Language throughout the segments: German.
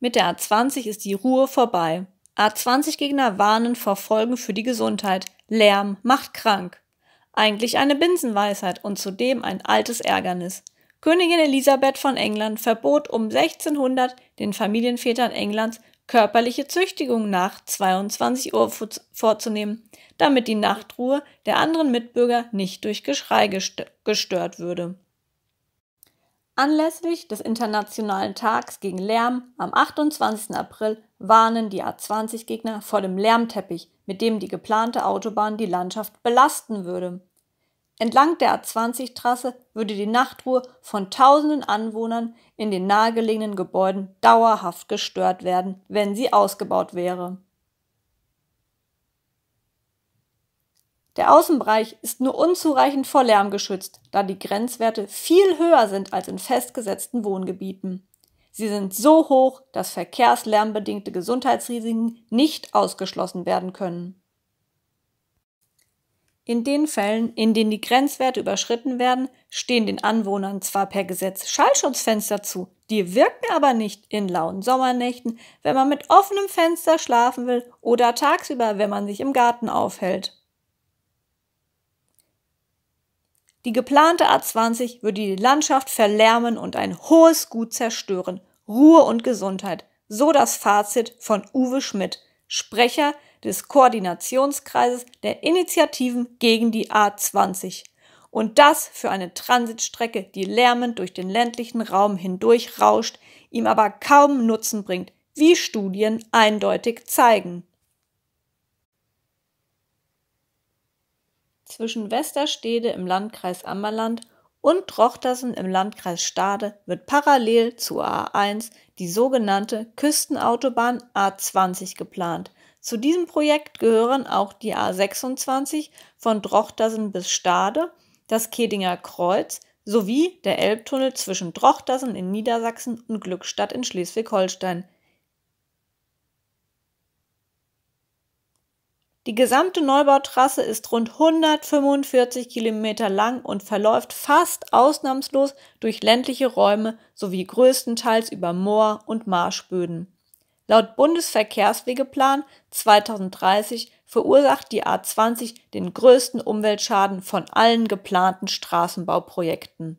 Mit der A20 ist die Ruhe vorbei. A20-Gegner warnen vor Folgen für die Gesundheit. Lärm macht krank. Eigentlich eine Binsenweisheit und zudem ein altes Ärgernis. Königin Elisabeth von England verbot um 1600 den Familienvätern Englands körperliche Züchtigung nach 22 Uhr vorzunehmen, damit die Nachtruhe der anderen Mitbürger nicht durch Geschrei gestört würde. Anlässlich des Internationalen Tags gegen Lärm am 28. April warnen die A20-Gegner vor dem Lärmteppich, mit dem die geplante Autobahn die Landschaft belasten würde. Entlang der A20-Trasse würde die Nachtruhe von tausenden Anwohnern in den nahegelegenen Gebäuden dauerhaft gestört werden, wenn sie ausgebaut wäre Der Außenbereich ist nur unzureichend vor Lärm geschützt, da die Grenzwerte viel höher sind als in festgesetzten Wohngebieten. Sie sind so hoch, dass verkehrslärmbedingte Gesundheitsrisiken nicht ausgeschlossen werden können. In den Fällen, in denen die Grenzwerte überschritten werden, stehen den Anwohnern zwar per Gesetz Schallschutzfenster zu, die wirken aber nicht in lauen Sommernächten, wenn man mit offenem Fenster schlafen will oder tagsüber, wenn man sich im Garten aufhält. Die geplante A20 würde die Landschaft verlärmen und ein hohes Gut zerstören. Ruhe und Gesundheit. So das Fazit von Uwe Schmidt, Sprecher des Koordinationskreises der Initiativen gegen die A20. Und das für eine Transitstrecke, die lärmend durch den ländlichen Raum hindurch rauscht, ihm aber kaum Nutzen bringt, wie Studien eindeutig zeigen. zwischen Westerstede im Landkreis Ammerland und Trochtersen im Landkreis Stade wird parallel zur A1 die sogenannte Küstenautobahn A20 geplant. Zu diesem Projekt gehören auch die A26 von Trochtersen bis Stade, das Kedinger Kreuz sowie der Elbtunnel zwischen Trochtersen in Niedersachsen und Glückstadt in Schleswig-Holstein. Die gesamte Neubautrasse ist rund 145 Kilometer lang und verläuft fast ausnahmslos durch ländliche Räume sowie größtenteils über Moor- und Marschböden. Laut Bundesverkehrswegeplan 2030 verursacht die A20 den größten Umweltschaden von allen geplanten Straßenbauprojekten.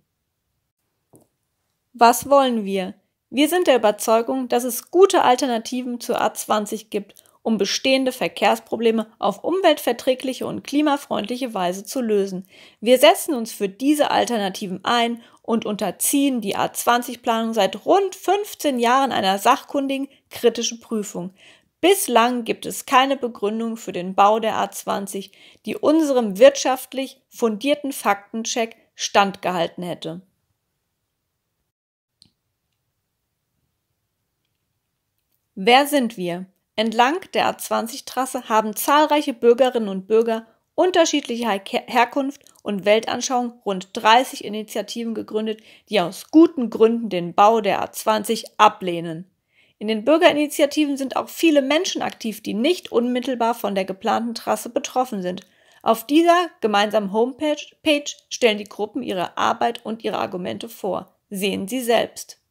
Was wollen wir? Wir sind der Überzeugung, dass es gute Alternativen zur A20 gibt um bestehende Verkehrsprobleme auf umweltverträgliche und klimafreundliche Weise zu lösen. Wir setzen uns für diese Alternativen ein und unterziehen die A20-Planung seit rund 15 Jahren einer sachkundigen, kritischen Prüfung. Bislang gibt es keine Begründung für den Bau der A20, die unserem wirtschaftlich fundierten Faktencheck standgehalten hätte. Wer sind wir? Entlang der A20-Trasse haben zahlreiche Bürgerinnen und Bürger unterschiedlicher Her Herkunft und Weltanschauung rund 30 Initiativen gegründet, die aus guten Gründen den Bau der A20 ablehnen. In den Bürgerinitiativen sind auch viele Menschen aktiv, die nicht unmittelbar von der geplanten Trasse betroffen sind. Auf dieser gemeinsamen Homepage stellen die Gruppen ihre Arbeit und ihre Argumente vor. Sehen Sie selbst.